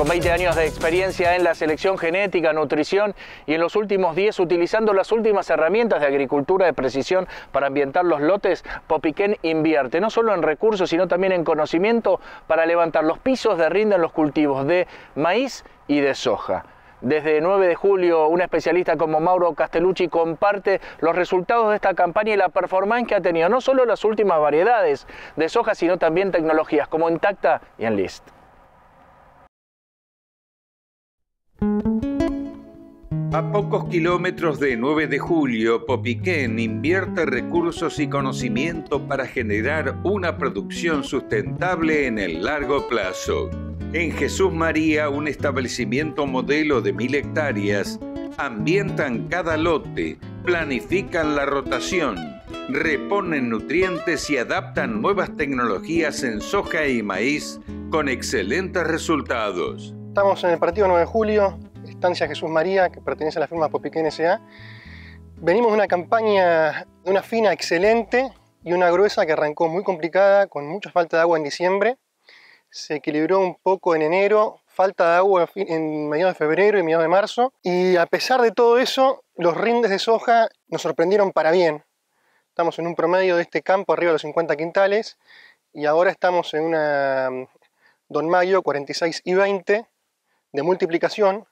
con 20 años de experiencia en la selección genética, nutrición y en los últimos 10 utilizando las últimas herramientas de agricultura de precisión para ambientar los lotes, Popiquén invierte no solo en recursos sino también en conocimiento para levantar los pisos de rinda en los cultivos de maíz y de soja. Desde 9 de julio, un especialista como Mauro Castellucci comparte los resultados de esta campaña y la performance que ha tenido, no solo las últimas variedades de soja, sino también tecnologías como Intacta y Enlist. A pocos kilómetros de 9 de julio, Popiquén invierte recursos y conocimiento para generar una producción sustentable en el largo plazo. En Jesús María, un establecimiento modelo de mil hectáreas, ambientan cada lote, planifican la rotación, reponen nutrientes y adaptan nuevas tecnologías en soja y maíz con excelentes resultados. Estamos en el partido 9 de julio, Estancia Jesús María, que pertenece a la firma Popiquén S.A. Venimos de una campaña de una fina excelente y una gruesa que arrancó muy complicada, con mucha falta de agua en diciembre. Se equilibró un poco en enero, falta de agua en mediados de febrero y mediados de marzo. Y a pesar de todo eso, los rindes de soja nos sorprendieron para bien. Estamos en un promedio de este campo arriba de los 50 quintales y ahora estamos en una mm, Don Mayo 46 y 20 de multiplicación,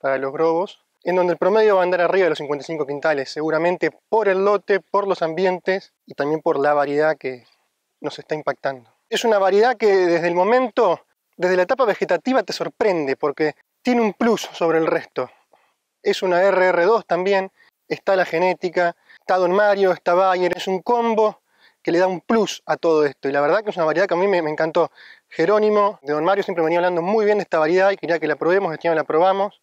para los grobos, en donde el promedio va a andar arriba de los 55 quintales, seguramente por el lote, por los ambientes y también por la variedad que nos está impactando. Es una variedad que desde el momento, desde la etapa vegetativa te sorprende porque tiene un plus sobre el resto. Es una RR2 también, está la genética, está Don Mario, está Bayer, es un combo que le da un plus a todo esto. Y la verdad que es una variedad que a mí me, encantó. Jerónimo de Don Mario siempre venía hablando muy bien de esta variedad y quería que la probemos, este año la probamos.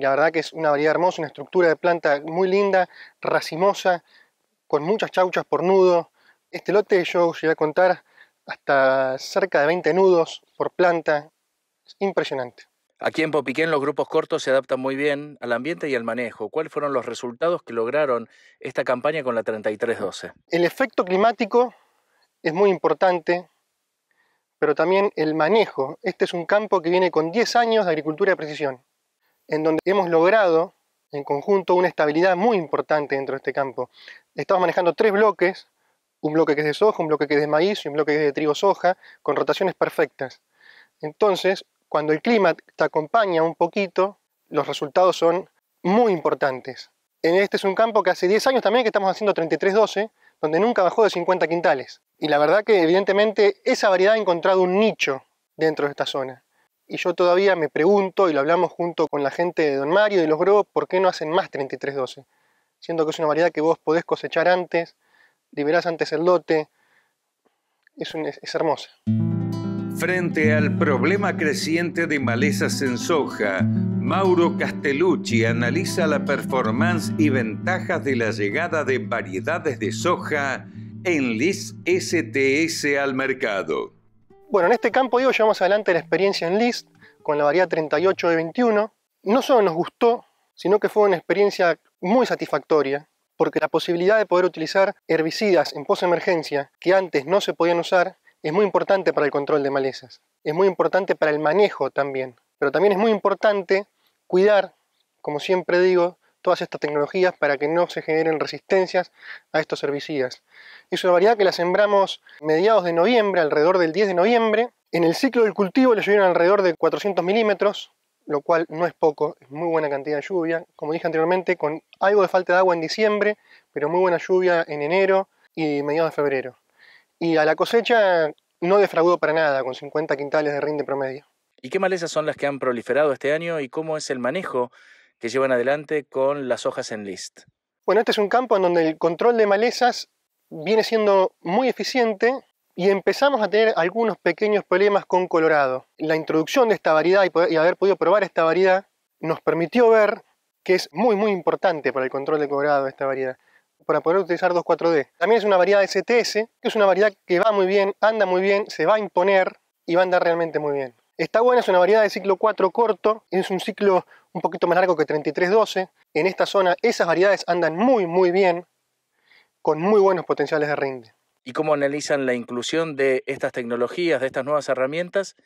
La verdad que es una variedad hermosa, una estructura de planta muy linda, racimosa, con muchas chauchas por nudo. Este lote yo llegué a contar hasta cerca de 20 nudos por planta. Es impresionante. Aquí en Popiquén los grupos cortos se adaptan muy bien al ambiente y al manejo. ¿Cuáles fueron los resultados que lograron esta campaña con la 3312? El efecto climático es muy importante, pero también el manejo. Este es un campo que viene con 10 años de agricultura de precisión en donde hemos logrado en conjunto una estabilidad muy importante dentro de este campo. Estamos manejando tres bloques, un bloque que es de soja, un bloque que es de maíz y un bloque que es de trigo soja, con rotaciones perfectas. Entonces, cuando el clima te acompaña un poquito, los resultados son muy importantes. En este es un campo que hace 10 años también que estamos haciendo 33-12, donde nunca bajó de 50 quintales. Y la verdad que evidentemente esa variedad ha encontrado un nicho dentro de esta zona y yo todavía me pregunto, y lo hablamos junto con la gente de Don Mario y de los Gro, ¿por qué no hacen más 3312? Siendo que es una variedad que vos podés cosechar antes, liberás antes el lote, es, un, es, es hermosa. Frente al problema creciente de malezas en soja, Mauro Castellucci analiza la performance y ventajas de la llegada de variedades de soja en LIS STS al mercado. Bueno, en este campo, digo, llevamos adelante la experiencia en List con la variedad 38 de 21. No solo nos gustó, sino que fue una experiencia muy satisfactoria, porque la posibilidad de poder utilizar herbicidas en posemergencia que antes no se podían usar es muy importante para el control de malezas. Es muy importante para el manejo también. Pero también es muy importante cuidar, como siempre digo, todas estas tecnologías para que no se generen resistencias a estos herbicidas. Es una variedad que la sembramos mediados de noviembre, alrededor del 10 de noviembre. En el ciclo del cultivo le llovieron alrededor de 400 milímetros, lo cual no es poco, es muy buena cantidad de lluvia. Como dije anteriormente, con algo de falta de agua en diciembre, pero muy buena lluvia en enero y mediados de febrero. Y a la cosecha no defraudó para nada, con 50 quintales de rinde promedio. ¿Y qué malezas son las que han proliferado este año y cómo es el manejo que llevan adelante con las hojas en list. Bueno, este es un campo en donde el control de malezas viene siendo muy eficiente y empezamos a tener algunos pequeños problemas con Colorado. La introducción de esta variedad y, haber podido probar esta variedad nos permitió ver que es muy muy importante para el control de Colorado esta variedad para poder utilizar 2,4-D. También es una variedad STS, que es una variedad que va muy bien, anda muy bien, se va a imponer y va a andar realmente muy bien. Está buena, es una variedad de ciclo 4 corto, es un ciclo un poquito más largo que 3312. En esta zona esas variedades andan muy muy bien, con muy buenos potenciales de rinde. ¿Y cómo analizan la inclusión de estas tecnologías, de estas nuevas herramientas?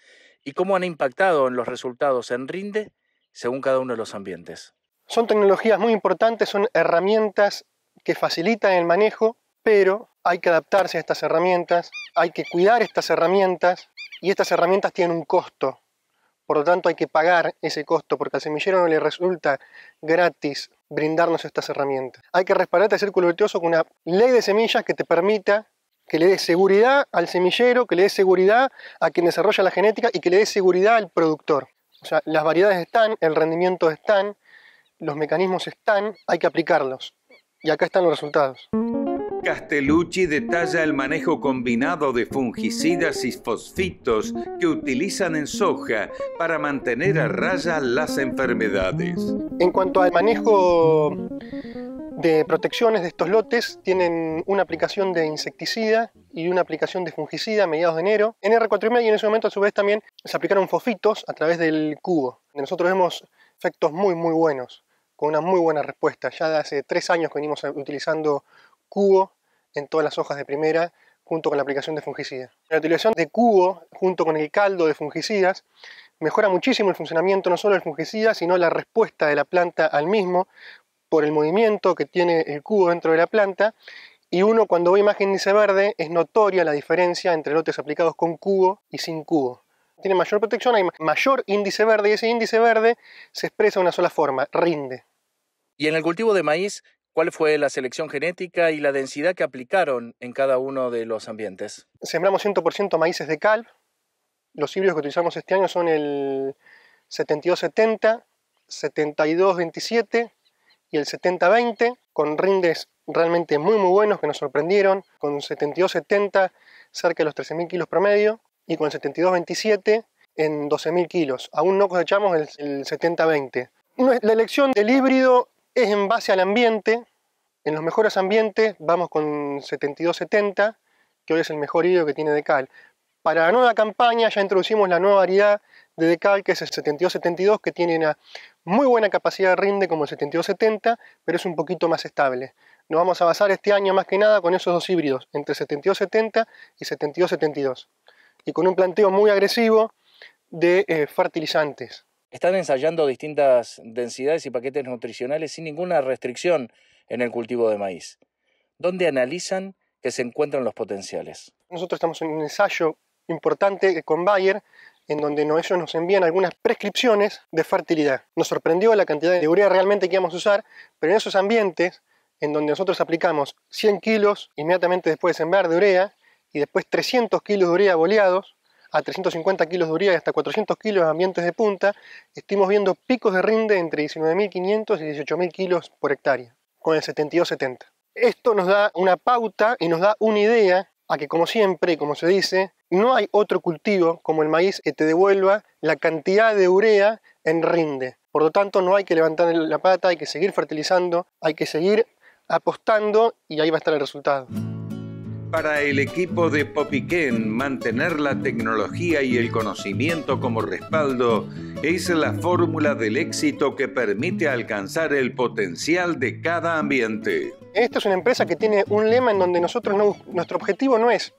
¿Y cómo han impactado en los resultados en rinde según cada uno de los ambientes? Son tecnologías muy importantes, son herramientas que facilitan el manejo, pero hay que adaptarse a estas herramientas, hay que cuidar estas herramientas, y estas herramientas tienen un costo. Por lo tanto hay que pagar ese costo porque al semillero no le resulta gratis brindarnos estas herramientas. Hay que respaldar este círculo virtuoso con una ley de semillas que te permita que le dé seguridad al semillero, que le dé seguridad a quien desarrolla la genética y que le dé seguridad al productor. O sea, las variedades están, el rendimiento están, los mecanismos están, hay que aplicarlos. Y acá están los resultados. Castellucci detalla el manejo combinado de fungicidas y fosfitos que utilizan en soja para mantener a raya las enfermedades. En cuanto al manejo de protecciones de estos lotes, tienen una aplicación de insecticida y una aplicación de fungicida a mediados de enero. En R4 y en ese momento a su vez también se aplicaron fosfitos a través del cubo. Nosotros vemos efectos muy muy buenos, con una muy buena respuesta. Ya hace tres años que venimos utilizando cubo en todas las hojas de primera junto con la aplicación de fungicidas. La utilización de cubo junto con el caldo de fungicidas mejora muchísimo el funcionamiento no solo del fungicida, sino la respuesta de la planta al mismo por el movimiento que tiene el cubo dentro de la planta. Y uno cuando ve imagen índice verde es notoria la diferencia entre lotes aplicados con cubo y sin cubo. Tiene mayor protección, hay mayor índice verde y ese índice verde se expresa de una sola forma, rinde. Y en el cultivo de maíz, ¿Cuál fue la selección genética y la densidad que aplicaron en cada uno de los ambientes? Sembramos 100% maíces de cal. Los híbridos que utilizamos este año son el 7270, 7227 y el 7020, con rindes realmente muy muy buenos que nos sorprendieron, con 7270 cerca de los 13.000 kilos promedio y con el 7227 en 12.000 kilos. Aún no cosechamos el, el 7020. La elección del híbrido es en base al ambiente. En los mejores ambientes vamos con 7270, que hoy es el mejor híbrido que tiene Decal. Para la nueva campaña ya introducimos la nueva variedad de Decal, que es el 7272, que tiene una muy buena capacidad de rinde como el 7270, pero es un poquito más estable. Nos vamos a basar este año más que nada con esos dos híbridos, entre 7270 y 7272. Y con un planteo muy agresivo de eh, fertilizantes. Están ensayando distintas densidades y paquetes nutricionales sin ninguna restricción en el cultivo de maíz. ¿Dónde analizan que se encuentran los potenciales? Nosotros estamos en un ensayo importante con Bayer en donde ellos nos envían algunas prescripciones de fertilidad. Nos sorprendió la cantidad de urea realmente que íbamos a usar, pero en esos ambientes en donde nosotros aplicamos 100 kilos inmediatamente después de sembrar de urea y después 300 kilos de urea boleados, a 350 kilos de urea y hasta 400 kilos en ambientes de punta, estamos viendo picos de rinde entre 19.500 y 18.000 kilos por hectárea, con el 72-70. Esto nos da una pauta y nos da una idea a que, como siempre, como se dice, no hay otro cultivo como el maíz que te devuelva la cantidad de urea en rinde. Por lo tanto, no hay que levantar la pata, hay que seguir fertilizando, hay que seguir apostando y ahí va a estar el resultado para el equipo de Popiquén mantener la tecnología y el conocimiento como respaldo es la fórmula del éxito que permite alcanzar el potencial de cada ambiente. Esta es una empresa que tiene un lema en donde nosotros no, nuestro objetivo no es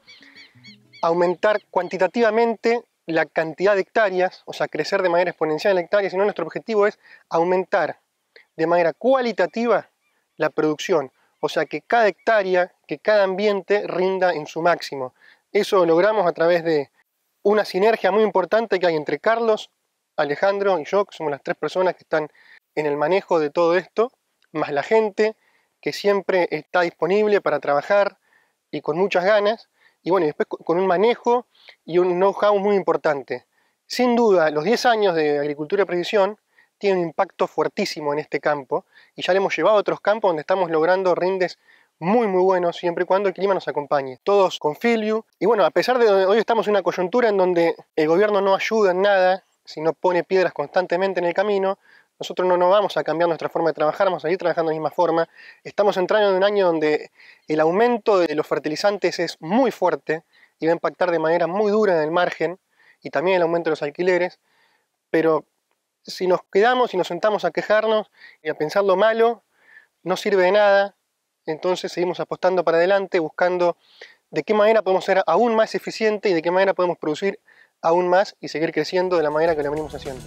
aumentar cuantitativamente la cantidad de hectáreas, o sea, crecer de manera exponencial en hectáreas, sino nuestro objetivo es aumentar de manera cualitativa la producción o sea que cada hectárea, que cada ambiente rinda en su máximo. Eso logramos a través de una sinergia muy importante que hay entre Carlos, Alejandro y yo, que somos las tres personas que están en el manejo de todo esto, más la gente que siempre está disponible para trabajar y con muchas ganas, y bueno, después con un manejo y un know-how muy importante. Sin duda, los 10 años de agricultura y precisión tiene un impacto fuertísimo en este campo y ya le hemos llevado a otros campos donde estamos logrando rindes muy muy buenos siempre y cuando el clima nos acompañe. Todos con Filiu. Y bueno, a pesar de hoy estamos en una coyuntura en donde el gobierno no ayuda en nada, si no pone piedras constantemente en el camino, nosotros no, nos vamos a cambiar nuestra forma de trabajar, vamos a seguir trabajando de la misma forma. Estamos entrando en un año donde el aumento de los fertilizantes es muy fuerte y va a impactar de manera muy dura en el margen y también el aumento de los alquileres, pero si nos quedamos y nos sentamos a quejarnos y a pensar lo malo, no sirve de nada. Entonces seguimos apostando para adelante, buscando de qué manera podemos ser aún más eficientes y de qué manera podemos producir aún más y seguir creciendo de la manera que lo venimos haciendo.